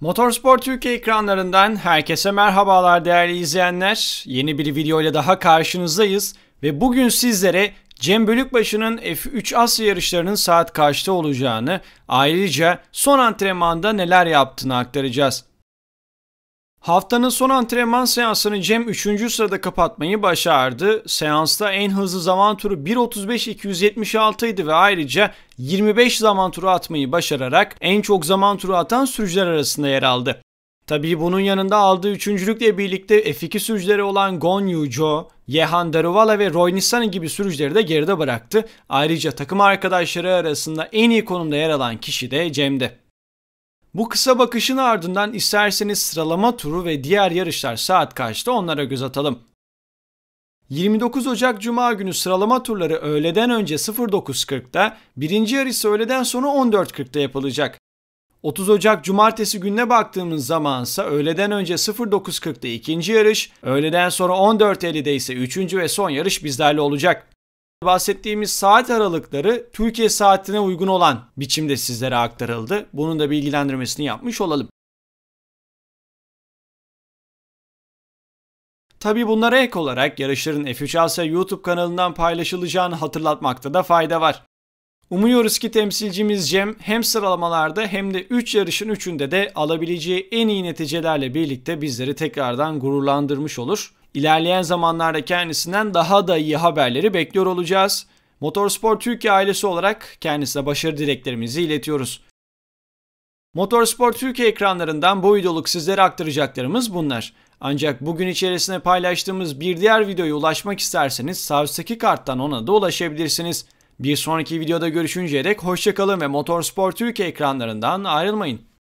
Motorspor Türkiye ekranlarından herkese merhabalar değerli izleyenler. Yeni bir video ile daha karşınızdayız ve bugün sizlere Cem Bölükbaşı'nın F3 Asya yarışlarının saat kaçta olacağını ayrıca son antrenmanda neler yaptığını aktaracağız. Haftanın son antrenman seansını Cem 3. sırada kapatmayı başardı. Seansta en hızlı zaman turu 1.35.276 idi ve ayrıca 25 zaman turu atmayı başararak en çok zaman turu atan sürücüler arasında yer aldı. Tabii bunun yanında aldığı üçüncülükle birlikte F2 sürücüleri olan Gon Yu Jo, Yehan Daruvala ve Roy Nissany gibi sürücüleri de geride bıraktı. Ayrıca takım arkadaşları arasında en iyi konumda yer alan kişi de Cem'di. Bu kısa bakışın ardından isterseniz sıralama turu ve diğer yarışlar saat kaçta onlara göz atalım. 29 Ocak Cuma günü sıralama turları öğleden önce 09.40'da, birinci yarısı öğleden sonra 14.40'da yapılacak. 30 Ocak Cumartesi gününe baktığımız zaman ise öğleden önce 09.40'da ikinci yarış, öğleden sonra 14.50'de ise üçüncü ve son yarış bizlerle olacak bahsettiğimiz saat aralıkları Türkiye saatine uygun olan biçimde sizlere aktarıldı. Bunun da bilgilendirmesini yapmış olalım. Tabi bunlara ek olarak yarışların F3 Asya YouTube kanalından paylaşılacağını hatırlatmakta da fayda var. Umuyoruz ki temsilcimiz Cem hem sıralamalarda hem de 3 yarışın 3'ünde de alabileceği en iyi neticelerle birlikte bizleri tekrardan gururlandırmış olur. İlerleyen zamanlarda kendisinden daha da iyi haberleri bekliyor olacağız. Motorspor Türkiye ailesi olarak kendisine başarı dileklerimizi iletiyoruz. Motorspor Türkiye ekranlarından bu videoluk sizlere aktaracaklarımız bunlar. Ancak bugün içerisine paylaştığımız bir diğer videoya ulaşmak isterseniz Savstaki karttan ona da ulaşabilirsiniz. Bir sonraki videoda görüşünceye dek hoşçakalın ve Motorspor Türkiye ekranlarından ayrılmayın.